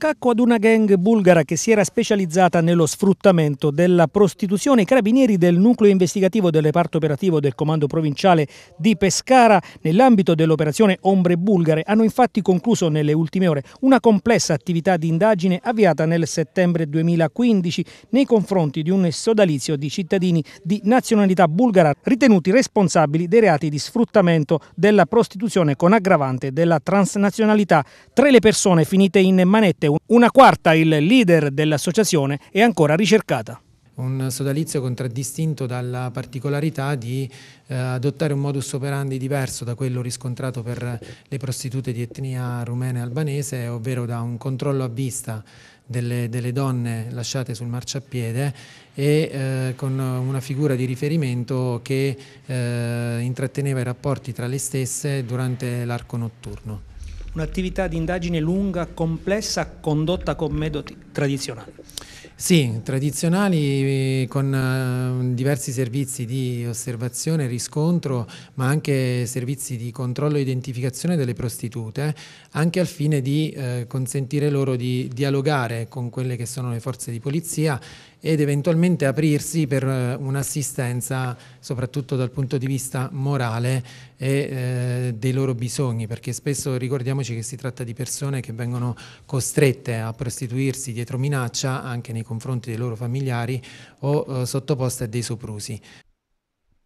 scacco ad una gang bulgara che si era specializzata nello sfruttamento della prostituzione. I carabinieri del nucleo investigativo del reparto operativo del comando provinciale di Pescara, nell'ambito dell'operazione Ombre Bulgare, hanno infatti concluso nelle ultime ore una complessa attività di indagine avviata nel settembre 2015 nei confronti di un sodalizio di cittadini di nazionalità bulgara ritenuti responsabili dei reati di sfruttamento della prostituzione con aggravante della transnazionalità. Tre le persone finite in manette Nonostante una quarta, il leader dell'associazione, è ancora ricercata un sodalizio contraddistinto dalla particolarità di eh, adottare un modus operandi diverso da quello riscontrato per le prostitute di etnia rumena e albanese, ovvero da un controllo a vista delle, delle donne lasciate sul marciapiede e eh, con una figura di riferimento che eh, intratteneva i rapporti tra le stesse durante l'arco notturno un'attività di indagine lunga, complessa, condotta con metodi tradizionali. Sì, tradizionali eh, con eh, diversi servizi di osservazione e riscontro, ma anche servizi di controllo e identificazione delle prostitute, anche al fine di eh, consentire loro di dialogare con quelle che sono le forze di polizia ed eventualmente aprirsi per eh, un'assistenza soprattutto dal punto di vista morale e eh, dei loro bisogni perché spesso ricordiamoci che si tratta di persone che vengono costrette a prostituirsi dietro minaccia anche nei confronti dei loro familiari o eh, sottoposte a dei soprusi.